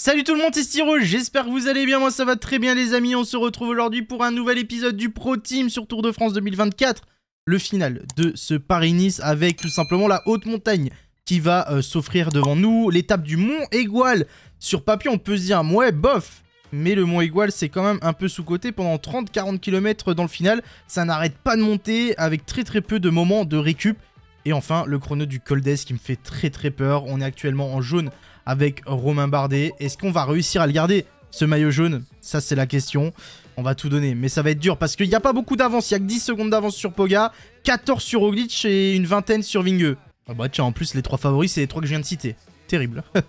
Salut tout le monde, c'est Styro, j'espère que vous allez bien, moi ça va très bien les amis, on se retrouve aujourd'hui pour un nouvel épisode du Pro Team sur Tour de France 2024, le final de ce Paris-Nice avec tout simplement la haute montagne qui va euh, s'offrir devant nous, l'étape du Mont Égual, sur papier on peut se dire, ouais bof, mais le Mont Égual c'est quand même un peu sous-côté pendant 30-40 km dans le final, ça n'arrête pas de monter avec très très peu de moments de récup, et enfin, le chrono du Col qui me fait très très peur. On est actuellement en jaune avec Romain Bardet. Est-ce qu'on va réussir à le garder, ce maillot jaune Ça, c'est la question. On va tout donner, mais ça va être dur parce qu'il n'y a pas beaucoup d'avance. Il n'y a que 10 secondes d'avance sur Poga, 14 sur Oglitch et une vingtaine sur Vingueux. Ah bah tiens, en plus, les trois favoris, c'est les trois que je viens de citer. Terrible.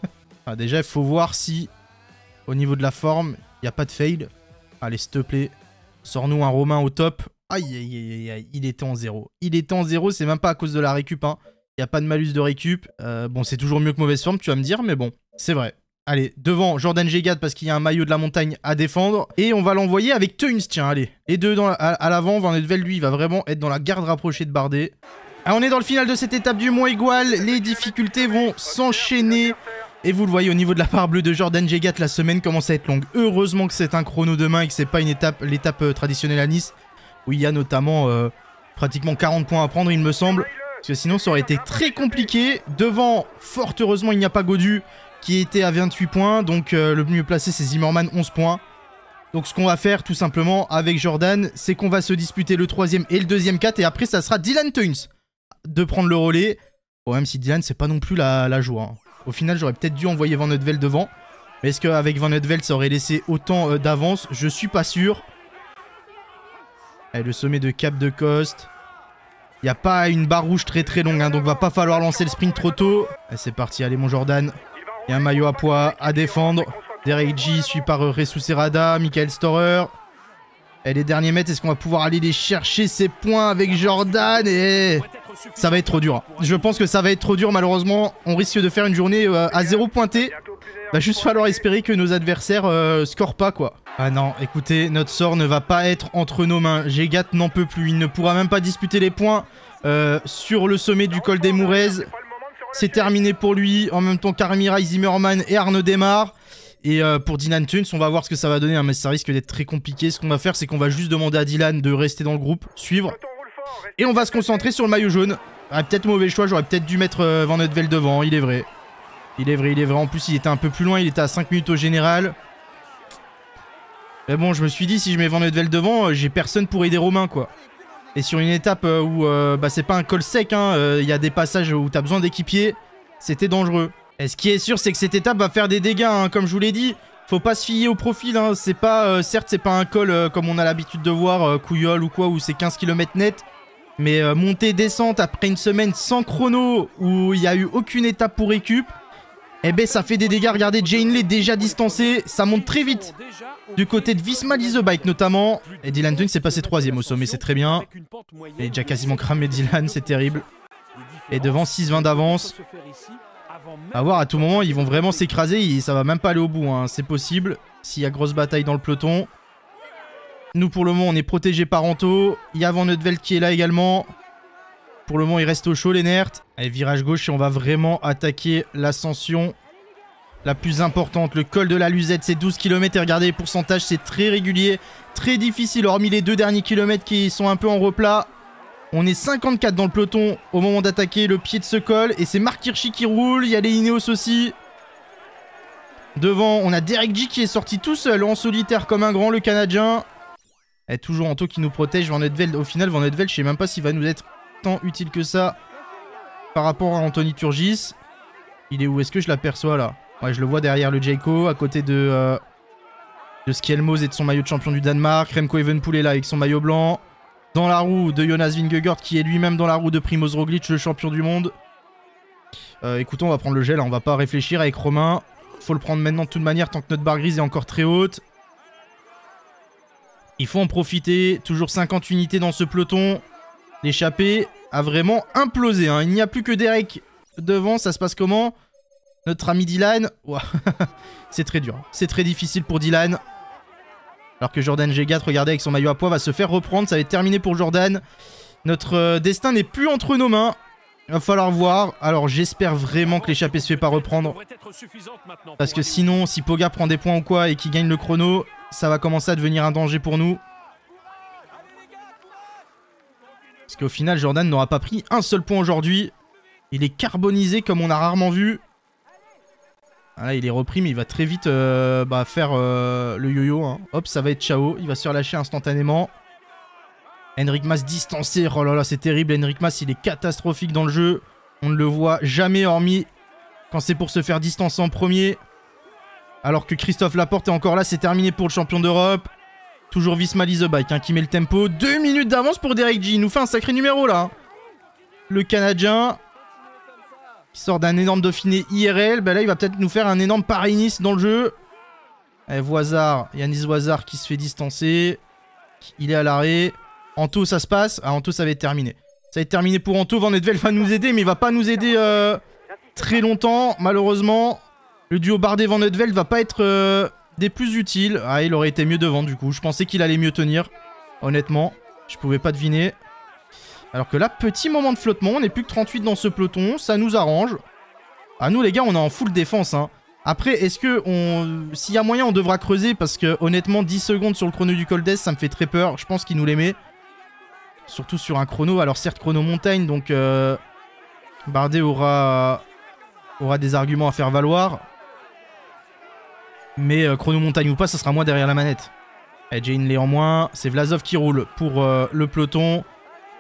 Ah, déjà, il faut voir si, au niveau de la forme, il n'y a pas de fail. Allez, s'il te plaît, sors-nous un Romain au top. Aïe, aïe, aïe, aïe, il était en zéro. Il était en zéro, c'est même pas à cause de la récup. Hein. Il n'y a pas de malus de récup. Euh, bon, c'est toujours mieux que mauvaise forme, tu vas me dire, mais bon, c'est vrai. Allez, devant Jordan Jegat parce qu'il y a un maillot de la montagne à défendre. Et on va l'envoyer avec Teuns, tiens, allez. Et deux dans à, l'avant, Van lui, il va vraiment être dans la garde rapprochée de Bardet. Ah, on est dans le final de cette étape du Mont Igual. Les difficultés vont s'enchaîner. Et vous le voyez au niveau de la part bleue de Jordan Jegat, la semaine commence à être longue. Heureusement que c'est un chrono demain et que c'est pas une étape, l'étape euh, traditionnelle à Nice, où il y a notamment euh, pratiquement 40 points à prendre, il me semble. Parce que sinon, ça aurait été très compliqué. Devant, fort heureusement, il n'y a pas Godu qui était à 28 points. Donc, euh, le mieux placé, c'est Zimmerman, 11 points. Donc, ce qu'on va faire, tout simplement, avec Jordan, c'est qu'on va se disputer le troisième et le deuxième 4. Et après, ça sera Dylan Tunes de prendre le relais. Bon, même si Dylan, c'est pas non plus la, la joie. Hein. Au final, j'aurais peut-être dû envoyer Van Nutvel devant. Mais est-ce qu'avec Van Nutvel, ça aurait laissé autant euh, d'avance Je suis pas sûr. Allez, le sommet de Cap de Coste. Il n'y a pas une barre rouge très très longue, hein, donc va pas falloir lancer le sprint trop tôt. C'est parti, allez mon Jordan. Il y a un maillot à poids à défendre. Derek G, suit par Ressou euh, Michael Storer. Et les derniers mètres, est-ce qu'on va pouvoir aller les chercher ces points avec Jordan Et ça va être trop dur. Hein. Je pense que ça va être trop dur malheureusement. On risque de faire une journée euh, à zéro pointé. Va juste falloir espérer que nos adversaires euh, scorent pas quoi. Ah non, écoutez, notre sort ne va pas être entre nos mains. Gégat n'en peut plus. Il ne pourra même pas disputer les points euh, sur le sommet du col des Mourez C'est terminé pour lui. En même temps, Karmira, Zimmerman et Arnaud Demar, Et euh, pour Dylan Tunes, on va voir ce que ça va donner, hein, mais ça risque d'être très compliqué. Ce qu'on va faire, c'est qu'on va juste demander à Dylan de rester dans le groupe, suivre. Et on va se concentrer sur le maillot jaune. Ah, peut-être mauvais choix, j'aurais peut-être dû mettre euh, Van devant, il est vrai. Il est vrai, il est vrai. En plus, il était un peu plus loin, il était à 5 minutes au général. Mais bon, je me suis dit, si je mets Van devant, euh, j'ai personne pour aider Romain, quoi. Et sur une étape euh, où euh, bah, c'est pas un col sec, il hein, y a des passages où t'as besoin d'équipiers, c'était dangereux. Et ce qui est sûr, c'est que cette étape va faire des dégâts, hein, comme je vous l'ai dit. Faut pas se fier au profil, hein. c'est pas, certes c'est pas un col comme on a l'habitude de voir, couillol ou quoi, où c'est 15 km net. Mais montée, descente, après une semaine sans chrono, où il n'y a eu aucune étape pour récup, eh ben ça fait des dégâts, regardez, Jane l'est déjà distancé, ça monte très vite. Du côté de Visma Bike notamment. Et Dylan Dunn s'est passé troisième au sommet, c'est très bien. Il a déjà quasiment cramé Dylan, c'est terrible. Et devant 6-20 d'avance. à voir, à tout moment, ils vont vraiment s'écraser ça va même pas aller au bout, hein. c'est possible. S'il y a grosse bataille dans le peloton. Nous pour le moment on est protégé par Anto. Il y a Van qui est là également. Pour le moment, il reste au chaud, les nerfs. Allez, virage gauche et on va vraiment attaquer l'ascension la plus importante. Le col de la Luzette, c'est 12 km. Et regardez, les pourcentages, c'est très régulier, très difficile, hormis les deux derniers kilomètres qui sont un peu en replat. On est 54 dans le peloton au moment d'attaquer le pied de ce col. Et c'est Marc Hirschi qui roule, il y a les Ineos aussi. Devant, on a Derek G qui est sorti tout seul, en solitaire comme un grand, le Canadien. Et eh, toujours Anto qui nous protège, Van Edveld. Au final, Van Edveld, je sais même pas s'il va nous être tant utile que ça par rapport à Anthony Turgis. Il est où Est-ce que je l'aperçois là Ouais, je le vois derrière le Jayco, à côté de, euh, de Skelmos et de son maillot de champion du Danemark. Remco Evenpool est là avec son maillot blanc. Dans la roue de Jonas Vingegaard, qui est lui-même dans la roue de Primoz Roglic, le champion du monde. Euh, écoutons, on va prendre le gel, hein. on va pas réfléchir avec Romain. Faut le prendre maintenant de toute manière tant que notre barre grise est encore très haute. Il faut en profiter, toujours 50 unités dans ce peloton. L'échappée a vraiment implosé. Hein. Il n'y a plus que Derek devant. Ça se passe comment Notre ami Dylan. c'est très dur. Hein. C'est très difficile pour Dylan. Alors que Jordan G4, regardez, avec son maillot à poids, va se faire reprendre. Ça va être terminé pour Jordan. Notre euh, destin n'est plus entre nos mains. Il va falloir voir. Alors j'espère vraiment que l'échappée se fait pas reprendre. Parce que sinon, si Poga prend des points ou quoi et qu'il gagne le chrono, ça va commencer à devenir un danger pour nous. Parce qu'au final, Jordan n'aura pas pris un seul point aujourd'hui. Il est carbonisé comme on a rarement vu. Ah, il est repris, mais il va très vite euh, bah, faire euh, le yo-yo. Hein. Hop, ça va être ciao. Il va se relâcher instantanément. Henrik Mas distancé. Oh là là, c'est terrible. Henrik Mas, il est catastrophique dans le jeu. On ne le voit jamais, hormis quand c'est pour se faire distancer en premier. Alors que Christophe Laporte est encore là, c'est terminé pour le champion d'Europe. Toujours Vismali the Bike hein, qui met le tempo. Deux minutes d'avance pour Derek G. Il nous fait un sacré numéro là. Hein. Le Canadien qui sort d'un énorme Dauphiné IRL. ben là, il va peut-être nous faire un énorme Paris-Nice dans le jeu. Allez, eh, Voisard, Yannis Voisard qui se fait distancer. Il est à l'arrêt. Anto, ça se passe. Ah, Anto, ça va être terminé. Ça va être terminé pour Anto. Van Edvel va nous aider, mais il va pas nous aider euh, très longtemps, malheureusement. Le duo Bardet-Van Edveld va pas être euh, des plus utiles. Ah, il aurait été mieux devant du coup. Je pensais qu'il allait mieux tenir. Honnêtement, je pouvais pas deviner. Alors que là, petit moment de flottement. On est plus que 38 dans ce peloton. Ça nous arrange. Ah, nous les gars, on est en full défense. Hein. Après, est-ce que on... s'il y a moyen, on devra creuser Parce que honnêtement, 10 secondes sur le chrono du Coldest, ça me fait très peur. Je pense qu'il nous les met. Surtout sur un chrono. Alors certes, chrono montagne, donc... Euh, Bardet aura... aura des arguments à faire valoir. Mais euh, chrono montagne ou pas, ça sera moi derrière la manette. Et eh, Jane l'est en moins. C'est Vlasov qui roule pour euh, le peloton.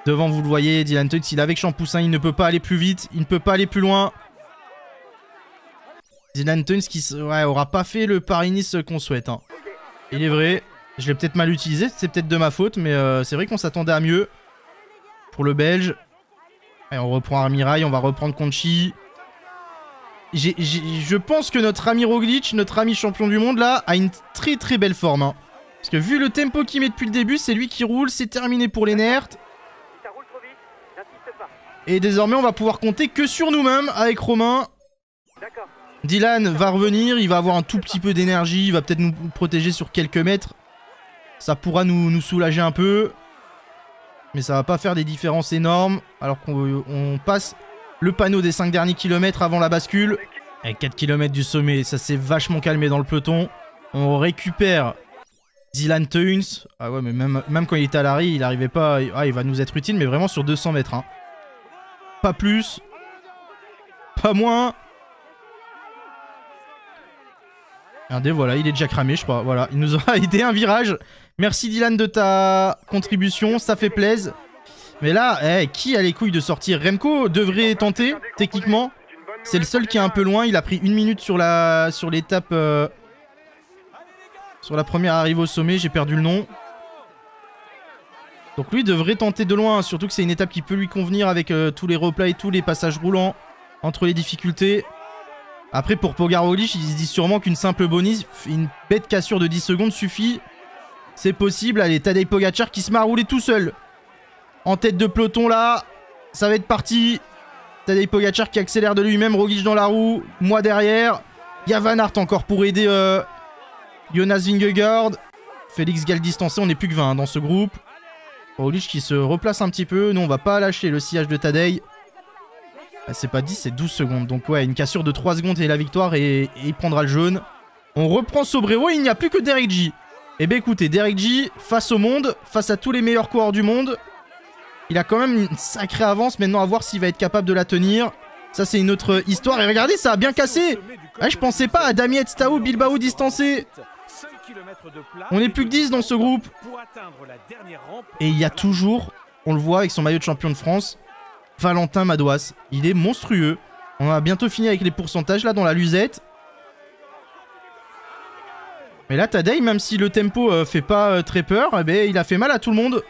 Devant, vous le voyez, Dylan Tuts, il est avec Champoussin. Il ne peut pas aller plus vite. Il ne peut pas aller plus loin. Dylan Tuns qui aura pas fait le Paris-Nice qu'on souhaite. Hein. Il est vrai. Je l'ai peut-être mal utilisé. C'est peut-être de ma faute. Mais euh, c'est vrai qu'on s'attendait à mieux. Pour le Belge. on reprend Armirail. On va reprendre Conchi je pense que notre ami Roglic, notre ami champion du monde là, a une très très belle forme. Hein. Parce que vu le tempo qu'il met depuis le début, c'est lui qui roule, c'est terminé pour les nerfs. Et désormais, on va pouvoir compter que sur nous-mêmes avec Romain. Dylan va revenir, il va avoir un tout petit peu d'énergie, il va peut-être nous protéger sur quelques mètres. Ça pourra nous, soulager un peu. Mais ça va pas faire des différences énormes. Alors qu'on passe le panneau des 5 derniers kilomètres avant la bascule. Et 4 km du sommet, ça s'est vachement calmé dans le peloton. On récupère Dylan Teuns. Ah ouais, mais même, quand il était à l'arrêt, il n'arrivait pas. Ah, il va nous être utile, mais vraiment sur 200 mètres. Hein. Pas plus. Pas moins. Regardez, voilà, il est déjà cramé, je crois. Voilà, il nous aura aidé un virage. Merci Dylan de ta contribution, ça fait plaisir. Mais là, eh, qui a les couilles de sortir Remco devrait tenter, techniquement. C'est le seul qui est un peu loin. Il a pris une minute sur la sur l'étape. Euh, sur la première arrivée au sommet, j'ai perdu le nom. Donc lui devrait tenter de loin, surtout que c'est une étape qui peut lui convenir avec euh, tous les replays et tous les passages roulants entre les difficultés. Après pour Pogarolich, il se dit sûrement qu'une simple bonus, une bête cassure de 10 secondes suffit. C'est possible, allez Tadej Pogachar qui se met à rouler tout seul. En tête de peloton là. Ça va être parti. Tadej Pogacar qui accélère de lui-même. Roglic dans la roue. Moi derrière. Il y Van encore pour aider euh, Jonas Vingegaard. Félix Gall distancé. On n'est plus que 20 hein, dans ce groupe. Roglic qui se replace un petit peu. Nous, on va pas lâcher le sillage de Tadej. Ah, c'est pas 10, c'est 12 secondes. Donc ouais, une cassure de 3 secondes et la victoire. Et, il prendra le jaune. On reprend Sobrero et il n'y a plus que Derek G. Eh bien écoutez, Derek G, face au monde, face à tous les meilleurs coureurs du monde, il a quand même une sacrée avance. Maintenant, à voir s'il va être capable de la tenir. Ça, c'est une autre histoire. Et regardez, ça a bien cassé. Ah, je pensais pas à Damiette Stau, Bilbao distancé. On est plus que 10 dans ce groupe. Et il y a toujours, on le voit avec son maillot de champion de France, Valentin Madouas. Il est monstrueux. On a bientôt fini avec les pourcentages là dans la luzette. Mais là, Tadei, même si le tempo euh, fait pas euh, très peur, eh ben, il a fait mal à tout le monde.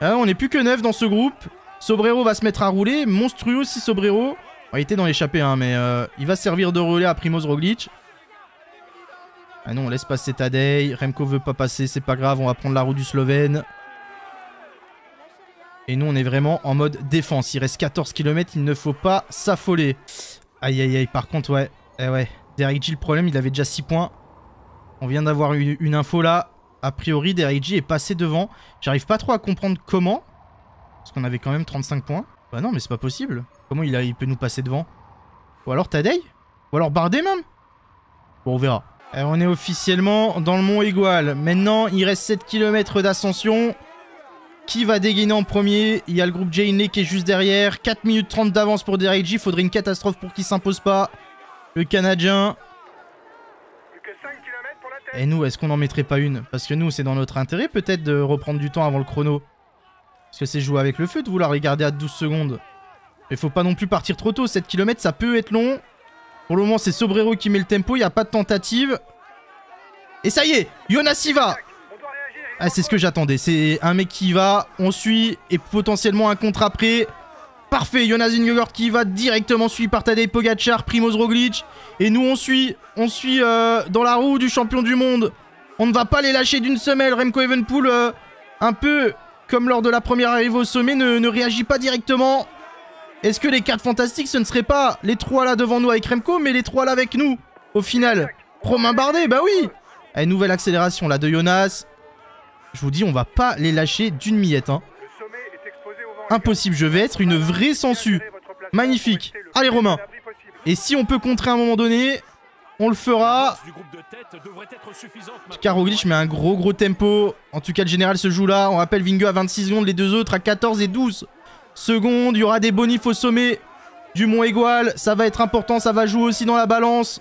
Hein, on n'est plus que 9 dans ce groupe. Sobrero va se mettre à rouler. Monstrueux si Sobrero. il était dans l'échappée, hein, mais euh, il va servir de relais à Primoz Roglic. Ah non, on laisse passer Tadei. Remco veut pas passer, c'est pas grave, on va prendre la roue du Slovène. Et nous, on est vraiment en mode défense. Il reste 14 km, il ne faut pas s'affoler. Aïe, aïe, aïe. Par contre, ouais. Eh ouais. Derek G, le problème, il avait déjà 6 points. On vient d'avoir une info là. A priori, Derigi est passé devant. J'arrive pas trop à comprendre comment. Parce qu'on avait quand même 35 points. Bah non, mais c'est pas possible. Comment il, a, il peut nous passer devant Ou alors Tadei Ou alors Bardet même Bon, on verra. Eh, on est officiellement dans le mont Igual. Maintenant, il reste 7 km d'ascension. Qui va dégainer en premier Il y a le groupe Jayne qui est juste derrière. 4 minutes 30 d'avance pour Il Faudrait une catastrophe pour qu'il s'impose pas. Le Canadien. Et nous, est-ce qu'on n'en mettrait pas une Parce que nous, c'est dans notre intérêt peut-être de reprendre du temps avant le chrono. Parce que c'est jouer avec le feu de vouloir les garder à 12 secondes. Mais faut pas non plus partir trop tôt, 7 km ça peut être long. Pour le moment, c'est Sobrero qui met le tempo, il n'y a pas de tentative. Et ça y est, Jonas y va ah, C'est ce que j'attendais, c'est un mec qui va, on suit, et potentiellement un contre après. Parfait, Jonas Ingegaard qui va directement suivi par Tadej Pogacar, Primoz Roglic. Et nous, on suit, on suit euh, dans la roue du champion du monde. On ne va pas les lâcher d'une semelle. Remco Evenpool, euh, un peu comme lors de la première arrivée au sommet, ne, réagit pas directement. Est-ce que les cartes fantastiques, ce ne serait pas les trois là devant nous avec Remco, mais les trois là avec nous, au final Romain Bardet, bah oui une nouvelle accélération là de Jonas. Je vous dis, on va pas les lâcher d'une miette, hein. Impossible, je vais être une vraie sangsue. Magnifique. Allez Romain. Et si on peut contrer à un moment donné, on le fera. Roglic met un gros gros tempo. En tout cas, le général se joue là. On rappelle Vingo à 26 secondes, les deux autres à 14 et 12 secondes. Il y aura des bonifs au sommet du Mont Egual, Ça va être important, ça va jouer aussi dans la balance.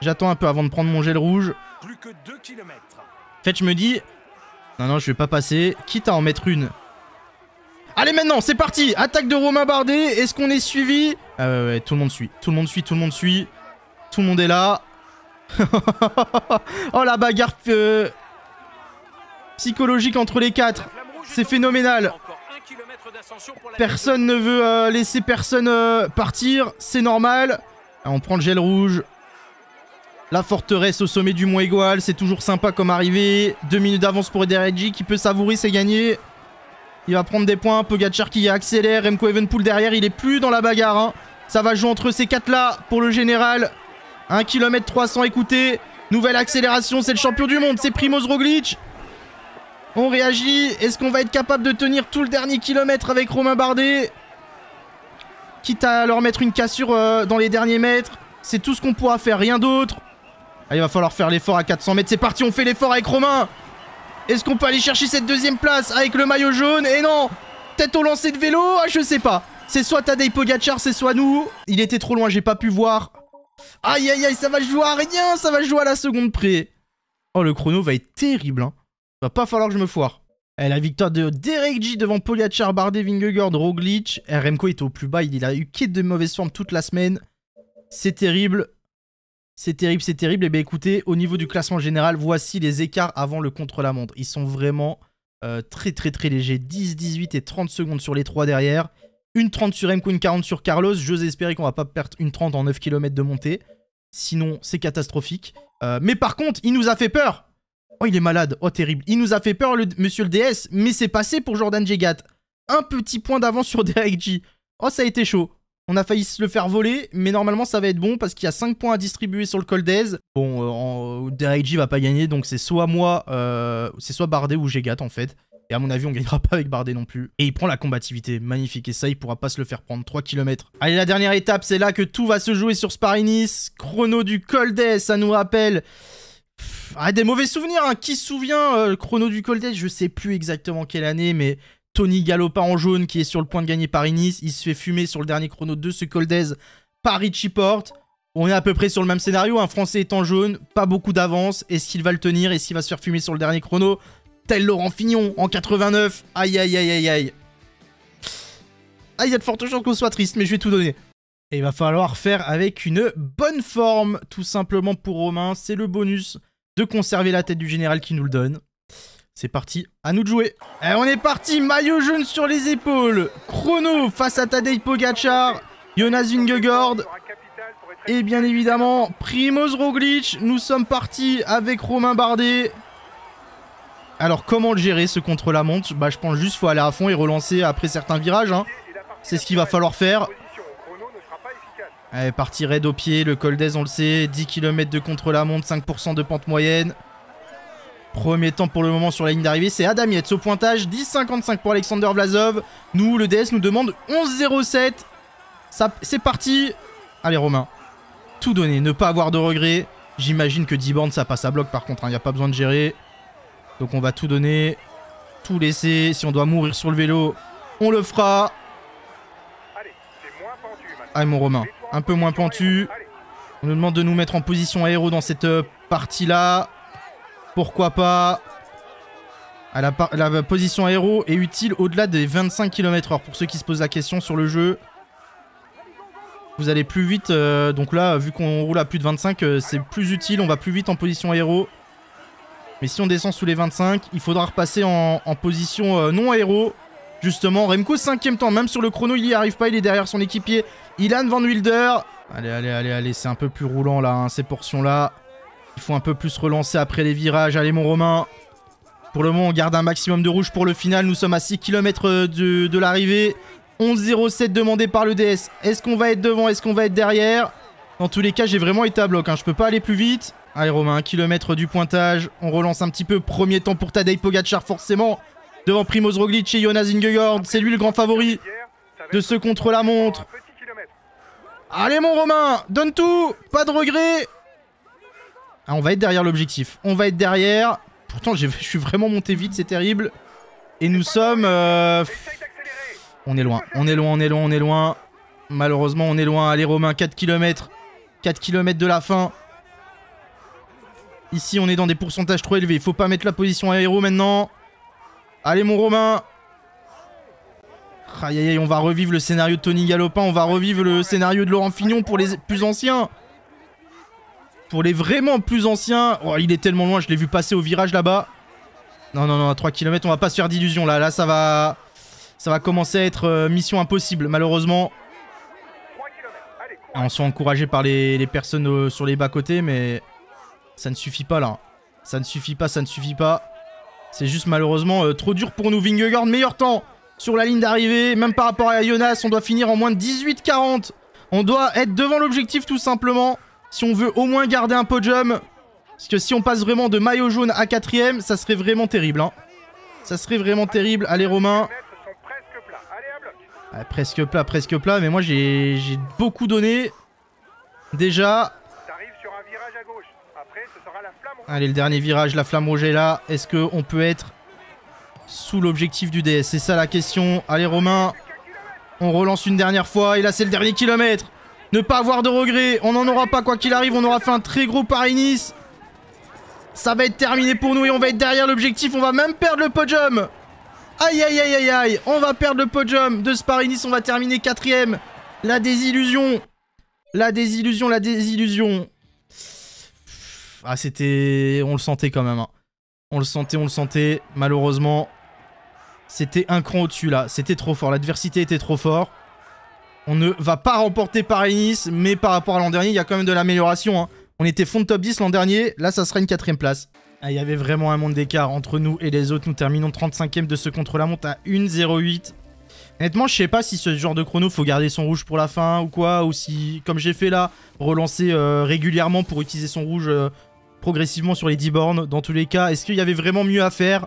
J'attends un peu avant de prendre mon gel rouge. En fait, je me dis... Non, non, je vais pas passer. Quitte à en mettre une, Allez maintenant, c'est parti Attaque de Romain Bardet, est-ce qu'on est suivi ah, tout le monde suit, tout le monde suit, tout le monde suit. Tout le monde est là. oh la bagarre euh, psychologique entre les quatre. C'est phénoménal. Personne ne veut euh, laisser personne euh, partir, c'est normal. Ah, on prend le gel rouge. La forteresse au sommet du mont Egual. c'est toujours sympa comme arrivée. Deux minutes d'avance pour Redji qui peut savourer, c'est gagné. Il va prendre des points. Pogacar qui accélère. Remco Evenpool derrière. Il est plus dans la bagarre. Hein. Ça va jouer entre ces quatre-là pour le général. 1 km 300 écoutez. Nouvelle accélération. C'est le champion du monde. C'est Primoz Roglic. On réagit. Est-ce qu'on va être capable de tenir tout le dernier kilomètre avec Romain Bardet Quitte à leur mettre une cassure euh, dans les derniers mètres. C'est tout ce qu'on pourra faire. Rien d'autre. Ah, il va falloir faire l'effort à 400 mètres. C'est parti, on fait l'effort avec Romain. Est-ce qu'on peut aller chercher cette deuxième place avec le maillot jaune Et eh non Peut-être au lancer de vélo ah, Je sais pas. C'est soit Tadej Pogachar, c'est soit nous. Il était trop loin, j'ai pas pu voir. Aïe, aïe, aïe, ça va jouer à rien Ça va jouer à la seconde près. Oh, le chrono va être terrible. Hein. Va pas falloir que je me foire. Et eh, la victoire de Derek G devant Pogacar, Bardet, Vingegaard, Roglic. RMCO est au plus bas, il a eu quête de mauvaise forme toute la semaine. C'est terrible. C'est terrible, c'est terrible. Et eh bien écoutez, au niveau du classement général, voici les écarts avant le contre-la-montre. Ils sont vraiment euh, très très très légers. 10, 18 et 30 secondes sur les trois derrière. Une 30 sur Emco, une 40 sur Carlos. J'ose espérer qu'on va pas perdre une 30 en 9 km de montée. Sinon, c'est catastrophique. Euh, mais par contre, il nous a fait peur. Oh, il est malade. Oh, terrible. Il nous a fait peur, le, monsieur le DS. Mais c'est passé pour Jordan Jegat. Un petit point d'avance sur Derek G. Oh, ça a été chaud. On a failli se le faire voler, mais normalement ça va être bon parce qu'il y a 5 points à distribuer sur le Coldez. Bon, euh, euh va pas gagner, donc c'est soit moi, euh, c'est soit Bardet ou Gégat en fait. Et à mon avis, on gagnera pas avec Bardet non plus. Et il prend la combativité, magnifique. Et ça, il pourra pas se le faire prendre 3 km. Allez, la dernière étape, c'est là que tout va se jouer sur Sparinis. Chrono du Coldez, ça nous rappelle... Ah, des mauvais souvenirs, hein. qui se souvient euh, Chrono du Coldez, je sais plus exactement quelle année, mais Tony Galopin en jaune qui est sur le point de gagner Paris-Nice. Il se fait fumer sur le dernier chrono de ce Coldez par Richie Porte. On est à peu près sur le même scénario. Un hein. Français est en jaune, pas beaucoup d'avance. Est-ce qu'il va le tenir Est-ce qu'il va se faire fumer sur le dernier chrono Tel Laurent Fignon en 89. Aïe, aïe, aïe, aïe, aïe. Ah, il y a de fortes chances qu'on soit triste, mais je vais tout donner. Et il va falloir faire avec une bonne forme, tout simplement pour Romain. C'est le bonus de conserver la tête du général qui nous le donne. C'est parti, à nous de jouer. on est parti, maillot jaune sur les épaules. Chrono face à Tadej Pogacar, Jonas Vingegaard. Et bien évidemment, Primoz Roglic. Nous sommes partis avec Romain Bardet. Alors, comment le gérer ce contre-la-montre Bah, je pense juste faut aller à fond et relancer après certains virages. Hein. C'est ce qu'il va falloir faire. Allez, parti raid au pied, le col on le sait. 10 km de contre-la-montre, 5% de pente moyenne. Premier temps pour le moment sur la ligne d'arrivée, c'est Adam au pointage, 10-55 pour Alexander Vlasov. Nous, le DS nous demande Ça, C'est parti Allez Romain, tout donner, ne pas avoir de regrets. J'imagine que 10 bornes ça passe à bloc par contre, il hein, n'y a pas besoin de gérer. Donc on va tout donner, tout laisser. Si on doit mourir sur le vélo, on le fera. Allez, moins pentu, mon Romain, un peu moins pentu. On nous demande de nous mettre en position aéro dans cette euh, partie là. Pourquoi pas la, position aéro est utile au-delà des 25 km/h. Pour ceux qui se posent la question sur le jeu, vous allez plus vite. Euh, donc là, vu qu'on roule à plus de 25, euh, c'est plus utile. On va plus vite en position aéro. Mais si on descend sous les 25, il faudra repasser en, position euh, non aéro. Justement, Remco, cinquième temps. Même sur le chrono, il n'y arrive pas. Il est derrière son équipier. Ilan Van Wilder. Allez, allez, allez, allez. C'est un peu plus roulant là, hein, ces portions-là. Il faut un peu plus relancer après les virages. Allez, mon Romain. Pour le moment, on garde un maximum de rouge pour le final. Nous sommes à 6 km euh, de, l'arrivée. 11-07 demandé par le DS. Est-ce qu'on va être devant Est-ce qu'on va être derrière Dans tous les cas, j'ai vraiment été à bloc. Hein. Je peux pas aller plus vite. Allez, Romain, 1 km du pointage. On relance un petit peu. Premier temps pour Tadej Pogacar, forcément. Devant Primoz Roglic et Jonas Ingegaard. C'est lui le grand favori de ce contre-la-montre. Allez, mon Romain, donne tout. Pas de regrets ah, on va être derrière l'objectif. On va être derrière. Pourtant, je suis vraiment monté vite, c'est terrible. Et nous sommes... Euh, on est loin, on est loin, on est loin, on est loin. Malheureusement, on est loin. Allez, Romain, 4 km. 4 km de la fin. Ici, on est dans des pourcentages trop élevés. Il faut pas mettre la position aéro maintenant. Allez, mon Romain. Aïe, aïe, aïe, on va revivre le scénario de Tony Galopin. On va revivre le scénario de Laurent Fignon pour les plus anciens. Pour les vraiment plus anciens... Oh, il est tellement loin, je l'ai vu passer au virage là-bas. Non, non, non, à 3 km, on va pas se faire d'illusions là. Là, ça va... Ça va commencer à être euh, mission impossible, malheureusement. Ah, on se fait encourager par les, personnes euh, sur les bas-côtés, mais... Ça ne suffit pas, là. Ça ne suffit pas, ça ne suffit pas. C'est juste, malheureusement, euh, trop dur pour nous. Vingegaard, meilleur temps sur la ligne d'arrivée. Même par rapport à Jonas, on doit finir en moins de 18-40. On doit être devant l'objectif, tout simplement. Si on veut au moins garder un podium, parce que si on passe vraiment de maillot jaune à quatrième, ça serait vraiment terrible. Hein. Ça serait vraiment terrible. Allez, Romain. Ah, presque plat, presque plat. Mais moi, j'ai beaucoup donné. Déjà. Allez, le dernier virage, la flamme rouge est là. Est-ce qu'on peut être sous l'objectif du DS C'est ça la question. Allez, Romain. On relance une dernière fois. Et là, c'est le dernier kilomètre. Ne pas avoir de regrets. On n'en aura pas quoi qu'il arrive. On aura fait un très gros Paris-Nice. Ça va être terminé pour nous et on va être derrière l'objectif. On va même perdre le podium. Aïe, aïe, aïe, aïe, aïe. On va perdre le podium de ce Paris-Nice. On va terminer quatrième. La désillusion. La désillusion, la désillusion. Ah, c'était... On le sentait quand même. Hein. On le sentait, on le sentait. Malheureusement, c'était un cran au-dessus là. C'était trop fort. L'adversité était trop fort. On ne va pas remporter Paris-Nice, mais par rapport à l'an dernier, il y a quand même de l'amélioration. Hein. On était fond de top 10 l'an dernier, là ça sera une quatrième place. Ah, il y avait vraiment un monde d'écart entre nous et les autres. Nous terminons 35ème de ce contre-la-montre à 1,08. Honnêtement, je sais pas si ce genre de chrono, faut garder son rouge pour la fin ou quoi, ou si, comme j'ai fait là, relancer euh, régulièrement pour utiliser son rouge euh, progressivement sur les 10 bornes. Dans tous les cas, est-ce qu'il y avait vraiment mieux à faire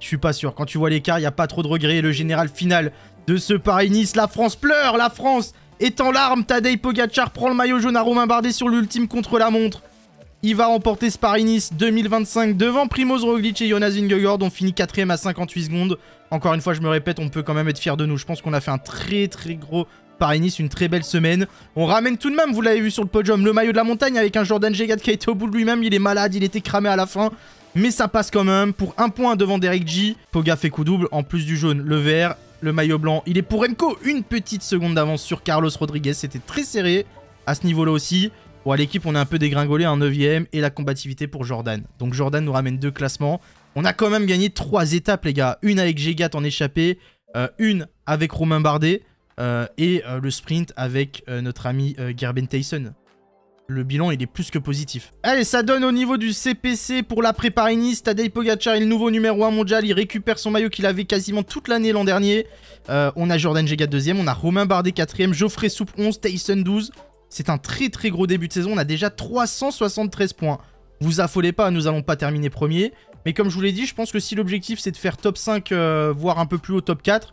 je suis pas sûr. Quand tu vois l'écart, il n'y a pas trop de regrets. Le général final de ce Paris-Nice, la France pleure, la France est en larmes. Tadej Pogacar prend le maillot jaune à Romain Bardet sur l'ultime contre-la-montre. Il va remporter ce Paris-Nice 2025 devant Primoz Roglic et Jonas Vingegaard. On finit quatrième à 58 secondes. Encore une fois, je me répète, on peut quand même être fier de nous. Je pense qu'on a fait un très très gros Paris-Nice, une très belle semaine. On ramène tout de même, vous l'avez vu sur le podium, le maillot de la montagne avec un Jordan jagad qui a été au bout de lui-même. Il est malade, il était cramé à la fin mais ça passe quand même pour un point devant Derek G. Poga fait coup double, en plus du jaune, le vert, le maillot blanc, il est pour Renko, une petite seconde d'avance sur Carlos Rodriguez, c'était très serré à ce niveau-là aussi. Bon, à l'équipe, on a un peu dégringolé en 9ème et la combativité pour Jordan. Donc Jordan nous ramène deux classements. On a quand même gagné trois étapes, les gars. Une avec Gégat en échappée, euh, une avec Romain Bardet euh, et euh, le sprint avec notre ami Gerben Tyson. Le bilan, il est plus que positif. Allez, ça donne au niveau du CPC pour la prépariniste Nice. Pogacar le nouveau numéro 1 mondial. Il récupère son maillot qu'il avait quasiment toute l'année l'an dernier. Euh, on a Jordan Jega deuxième. on a Romain Bardet quatrième. Geoffrey Soupe 11, Tyson 12. C'est un très très gros début de saison. On a déjà 373 points. Vous affolez pas, nous allons pas terminer premier. Mais comme je vous l'ai dit, je pense que si l'objectif c'est de faire top 5, euh, voire un peu plus haut top 4,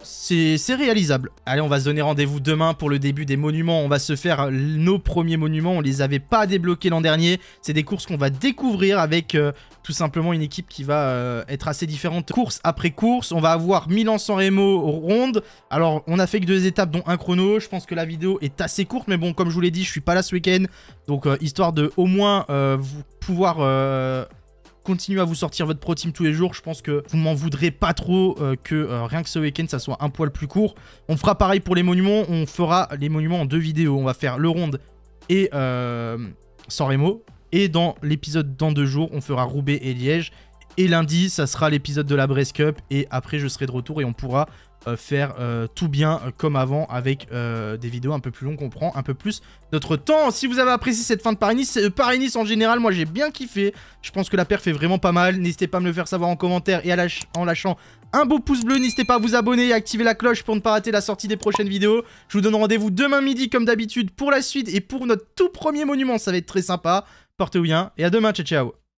c'est réalisable. Allez, on va se donner rendez-vous demain pour le début des monuments. On va se faire nos premiers monuments. On les avait pas débloqués l'an dernier. C'est des courses qu'on va découvrir avec euh, tout simplement une équipe qui va euh, être assez différente course après course. On va avoir Milan-San Remo ronde. Alors, on a fait que deux étapes, dont un chrono. Je pense que la vidéo est assez courte, mais bon, comme je vous l'ai dit, je suis pas là ce week-end. Donc, euh, histoire de au moins vous pouvoir continuez à vous sortir votre pro team tous les jours. Je pense que vous m'en voudrez pas trop euh, que euh, rien que ce week-end, ça soit un poil plus court. On fera pareil pour les monuments. On fera les monuments en deux vidéos. On va faire le ronde et euh, sans San Remo. Et dans l'épisode dans deux jours, on fera Roubaix et Liège. Et lundi, ça sera l'épisode de la Brest Cup. Et après, je serai de retour et on pourra euh, faire euh, tout bien euh, comme avant avec des vidéos un peu plus longues qu'on prend un peu plus notre temps. Si vous avez apprécié cette fin de Paris-Nice, Paris-Nice en général, moi j'ai bien kiffé. Je pense que la paire fait vraiment pas mal. N'hésitez pas à me le faire savoir en commentaire et en lâchant un beau pouce bleu. N'hésitez pas à vous abonner et à activer la cloche pour ne pas rater la sortie des prochaines vidéos. Je vous donne rendez-vous demain midi comme d'habitude pour la suite et pour notre tout premier monument. Ça va être très sympa. Portez-vous bien et à demain. Ciao, ciao.